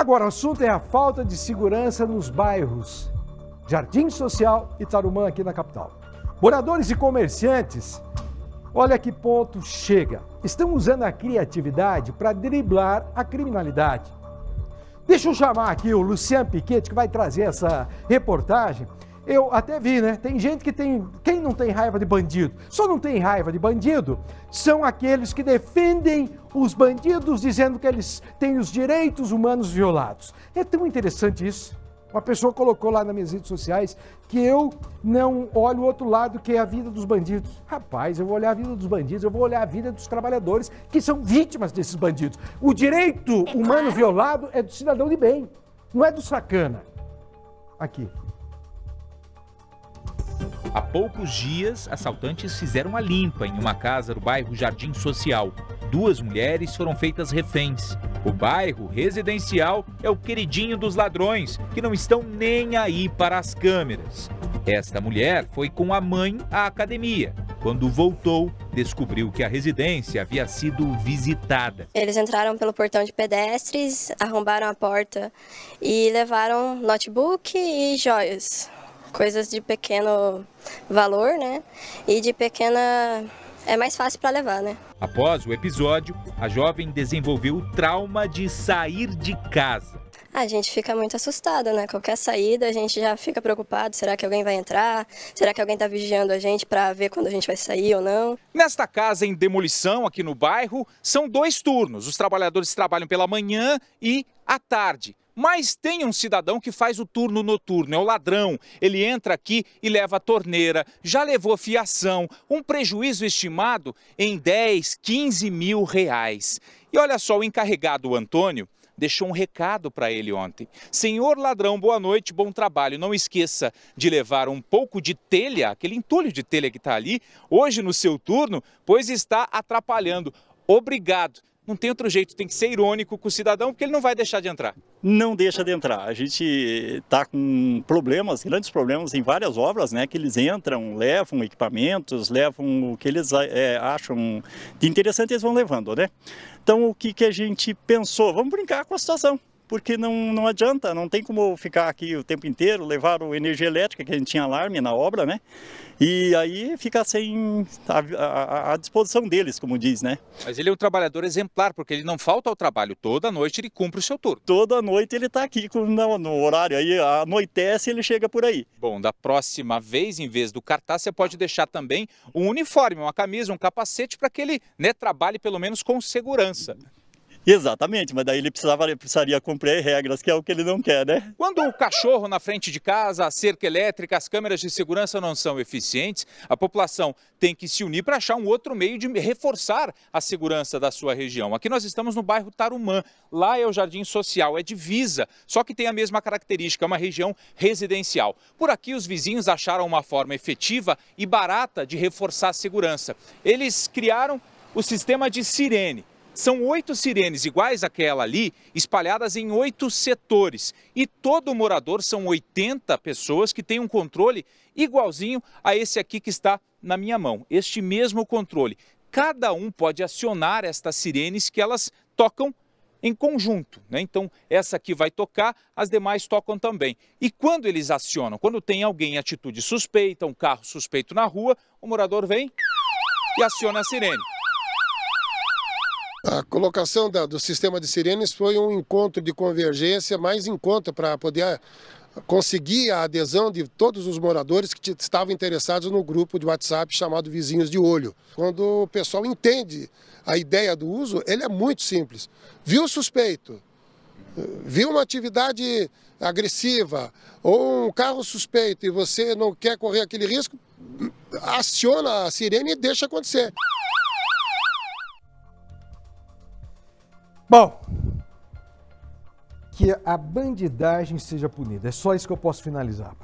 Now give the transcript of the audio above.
Agora, o assunto é a falta de segurança nos bairros Jardim Social e Tarumã, aqui na capital. Moradores e comerciantes, olha que ponto chega. Estão usando a criatividade para driblar a criminalidade. Deixa eu chamar aqui o Luciano Piquete, que vai trazer essa reportagem. Eu até vi, né? Tem gente que tem. Quem não tem raiva de bandido? Só não tem raiva de bandido são aqueles que defendem os bandidos dizendo que eles têm os direitos humanos violados. É tão interessante isso. Uma pessoa colocou lá nas minhas redes sociais que eu não olho o outro lado que é a vida dos bandidos. Rapaz, eu vou olhar a vida dos bandidos, eu vou olhar a vida dos trabalhadores que são vítimas desses bandidos. O direito é humano violado é do cidadão de bem, não é do sacana. Aqui. Há poucos dias, assaltantes fizeram a limpa em uma casa do bairro Jardim Social. Duas mulheres foram feitas reféns. O bairro residencial é o queridinho dos ladrões, que não estão nem aí para as câmeras. Esta mulher foi com a mãe à academia. Quando voltou, descobriu que a residência havia sido visitada. Eles entraram pelo portão de pedestres, arrombaram a porta e levaram notebook e joias coisas de pequeno valor, né? E de pequena é mais fácil para levar, né? Após o episódio, a jovem desenvolveu o trauma de sair de casa. A gente fica muito assustada, né? Qualquer saída a gente já fica preocupado. Será que alguém vai entrar? Será que alguém está vigiando a gente para ver quando a gente vai sair ou não? Nesta casa em demolição aqui no bairro, são dois turnos. Os trabalhadores trabalham pela manhã e à tarde. Mas tem um cidadão que faz o turno noturno, é o ladrão. Ele entra aqui e leva a torneira, já levou fiação, um prejuízo estimado em 10, 15 mil reais. E olha só, o encarregado o Antônio deixou um recado para ele ontem. Senhor ladrão, boa noite, bom trabalho. Não esqueça de levar um pouco de telha, aquele entulho de telha que está ali, hoje no seu turno, pois está atrapalhando. Obrigado não tem outro jeito, tem que ser irônico com o cidadão, porque ele não vai deixar de entrar. Não deixa de entrar. A gente está com problemas, grandes problemas em várias obras, né? Que eles entram, levam equipamentos, levam o que eles é, acham de interessante, eles vão levando, né? Então, o que, que a gente pensou? Vamos brincar com a situação porque não, não adianta, não tem como ficar aqui o tempo inteiro, levar o energia elétrica, que a gente tinha alarme na obra, né? E aí fica sem a, a, a disposição deles, como diz, né? Mas ele é um trabalhador exemplar, porque ele não falta ao trabalho, toda noite ele cumpre o seu turno. Toda noite ele está aqui com, no, no horário, aí anoitece ele chega por aí. Bom, da próxima vez, em vez do cartaz, você pode deixar também um uniforme, uma camisa, um capacete, para que ele né, trabalhe pelo menos com segurança. Exatamente, mas daí ele, precisava, precisaria cumprir regras, que é o que ele não quer, né? Quando o cachorro na frente de casa, a cerca elétrica, as câmeras de segurança não são eficientes, a população tem que se unir para achar um outro meio de reforçar a segurança da sua região. Aqui nós estamos no bairro Tarumã, lá é o Jardim Social, é divisa, só que tem a mesma característica, é uma região residencial. Por aqui os vizinhos acharam uma forma efetiva e barata de reforçar a segurança. Eles criaram o sistema de sirene. São oito sirenes iguais àquela ali, espalhadas em oito setores. E todo morador são 80 pessoas que têm um controle igualzinho a esse aqui que está na minha mão. Este mesmo controle. Cada um pode acionar estas sirenes que elas tocam em conjunto. Né? Então, essa aqui vai tocar, as demais tocam também. E quando eles acionam, quando tem alguém em atitude suspeita, um carro suspeito na rua, o morador vem e aciona a sirene. A colocação da, do sistema de sirenes foi um encontro de convergência, mais encontro para poder ah, conseguir a adesão de todos os moradores que estavam interessados no grupo de WhatsApp chamado Vizinhos de Olho. Quando o pessoal entende a ideia do uso, ele é muito simples. Viu o suspeito, viu uma atividade agressiva ou um carro suspeito e você não quer correr aquele risco, hum, aciona a sirene e deixa acontecer. Bom, que a bandidagem seja punida. É só isso que eu posso finalizar.